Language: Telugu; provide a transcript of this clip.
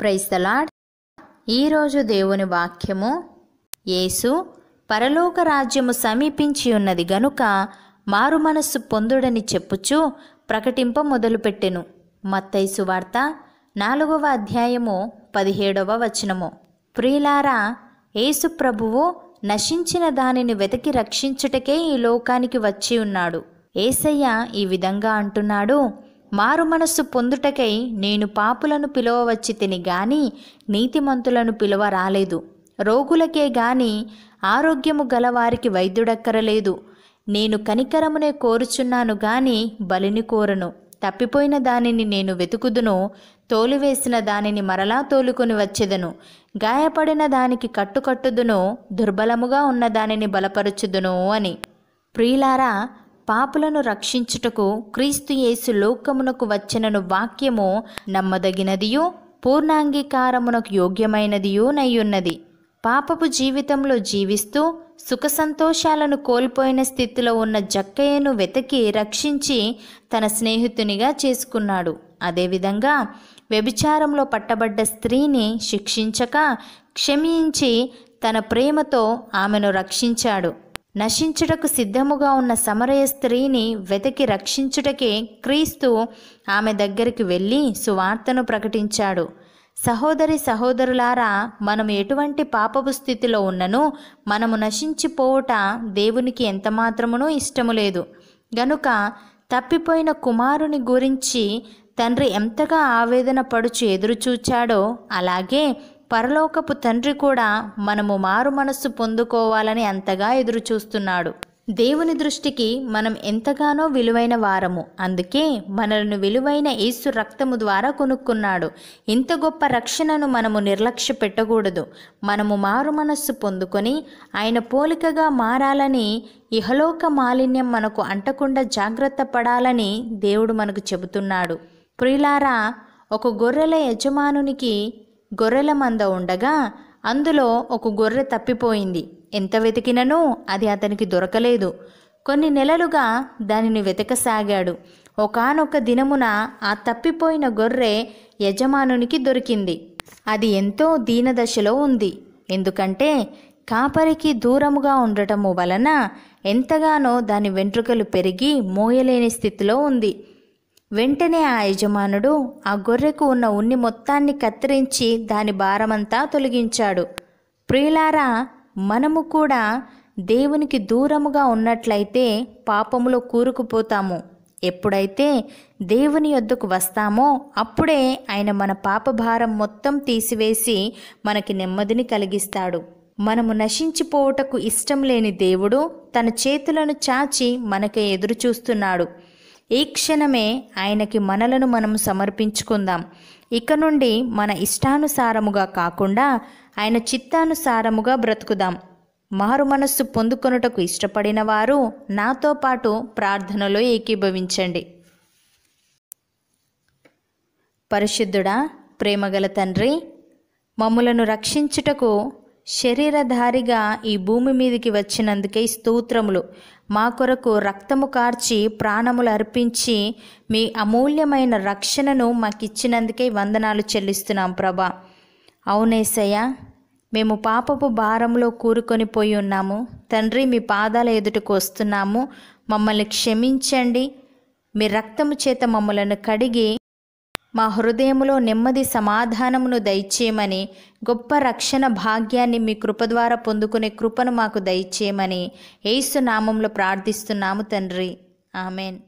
ప్రైస్తలాడ్ ఈరోజు దేవుని వాక్యము యేసు పరలోక రాజ్యము సమీపించి ఉన్నది గనుక మారు మనస్సు పొందుడని చెప్పుచూ ప్రకటింప మొదలుపెట్టెను మత్తైసు వార్త నాలుగవ అధ్యాయము పదిహేడవ వచనము ప్రియులారా యేసు ప్రభువు నశించిన దానిని వెతికి రక్షించుటకే ఈ లోకానికి వచ్చి ఉన్నాడు ఏసయ్య ఈ విధంగా అంటున్నాడు మారు మనస్సు పొందుటకై నేను పాపులను పిలవవచ్చి తిని గాని నీతిమంతులను పిలువ రాలేదు రోగులకే గాని ఆరోగ్యము గలవారికి వైద్యుడక్కరలేదు నేను కనికరమునే కోరుచున్నాను గాని బలిని కోరను తప్పిపోయిన దానిని నేను వెతుకుదును తోలివేసిన దానిని మరలా తోలుకొని వచ్చేదను గాయపడిన దానికి కట్టుకట్టుదును దుర్బలముగా ఉన్న దానిని బలపరుచుదును అని ప్రియులారా పాపులను రక్షించుటకు క్రీస్తు యేసు లోకమునకు వచ్చినను వాక్యము నమ్మదగినదియు పూర్ణాంగీకారమునకు యోగ్యమైనదియూ నయ్యున్నది పాపపు జీవితంలో జీవిస్తూ సుఖ సంతోషాలను కోల్పోయిన స్థితిలో ఉన్న జక్కయ్యను వెతకి రక్షించి తన స్నేహితునిగా చేసుకున్నాడు అదేవిధంగా వ్యభిచారంలో పట్టబడ్డ స్త్రీని శిక్షించక క్షమించి తన ప్రేమతో ఆమెను రక్షించాడు నశించుటకు సిద్ధముగా ఉన్న సమరయ స్త్రీని వెతికి రక్షించుటకే క్రీస్తు ఆమె దగ్గరికి వెళ్ళి సువార్తను ప్రకటించాడు సహోదరి సహోదరులారా మనం ఎటువంటి పాపపు స్థితిలో ఉన్నను మనము నశించిపోవుట దేవునికి ఎంతమాత్రమునూ ఇష్టము లేదు గనుక తప్పిపోయిన కుమారుని గురించి తండ్రి ఎంతగా ఆవేదన పడుచు ఎదురుచూచాడో అలాగే పరలోకపు తండ్రి కూడా మనము మారు మనస్సు పొందుకోవాలని అంతగా ఎదురుచూస్తున్నాడు దేవుని దృష్టికి మనం ఎంతగానో విలువైన వారము అందుకే మనలను విలువైన యేసు రక్తము ద్వారా కొనుక్కున్నాడు ఇంత గొప్ప రక్షణను మనము నిర్లక్ష్య పెట్టకూడదు మనము మారు మనస్సు పొందుకొని ఆయన పోలికగా మారాలని ఇహలోక మాలిన్యం మనకు అంటకుండా జాగ్రత్త పడాలని దేవుడు మనకు చెబుతున్నాడు ప్రియులారా ఒక గొర్రెల యజమానునికి గొర్రెల మంద ఉండగా అందులో ఒక గొర్రె తప్పిపోయింది ఎంత వెతికిననో అది అతనికి దొరకలేదు కొన్ని నెలలుగా దానిని వెతకసాగాడు ఒకనొక దినమున ఆ తప్పిపోయిన గొర్రె యజమానునికి దొరికింది అది ఎంతో దీనదశలో ఉంది ఎందుకంటే కాపరికి దూరముగా ఉండటము వలన ఎంతగానో దాని వెంట్రుకలు పెరిగి మోయలేని స్థితిలో ఉంది వెంటనే ఆ యజమానుడు ఆ గొర్రెకు ఉన్న ఉన్ని మొత్తాన్ని కత్తిరించి దాని భారమంతా తొలగించాడు ప్రియులారా మనము కూడా దేవునికి దూరముగా ఉన్నట్లయితే పాపములో కూరుకుపోతాము ఎప్పుడైతే దేవుని యొద్దకు వస్తామో అప్పుడే ఆయన మన పాప భారం మొత్తం తీసివేసి మనకి నెమ్మదిని కలిగిస్తాడు మనము నశించిపోవుటకు ఇష్టం లేని దేవుడు తన చేతులను చాచి మనకే ఎదురు చూస్తున్నాడు ఈ క్షణమే ఆయనకి మనలను మనం సమర్పించుకుందాం ఇక నుండి మన ఇష్టానుసారముగా కాకుండా ఆయన చిత్తానుసారముగా బ్రతుకుదాం మారు మనస్సు పొందుకొనుటకు ఇష్టపడిన వారు నాతో పాటు ప్రార్థనలో ఏకీభవించండి పరిశుద్ధుడా ప్రేమగల తండ్రి మమ్ములను రక్షించుటకు శరీరధారిగా ఈ భూమి మీదికి వచ్చినందుకే స్తోత్రములు మా కొరకు రక్తము కార్చి ప్రాణములు అర్పించి మీ అమూల్యమైన రక్షణను మాకిచ్చినందుకే వందనాలు చెల్లిస్తున్నాం ప్రభా అవునేసయ్య మేము పాపపు భారంలో కూరుకొని పోయి ఉన్నాము తండ్రి మీ పాదాల ఎదుటకు వస్తున్నాము మమ్మల్ని క్షమించండి మీ రక్తము చేత మమ్మలను కడిగి మా హృదయములో నెమ్మది సమాధానమును దయచేయమని గొప్ప రక్షణ భాగ్యాన్ని మీ కృప ద్వారా పొందుకునే కృపను మాకు దయచేయమని ఏసునామంలో ప్రార్థిస్తున్నాము తండ్రి ఆమెన్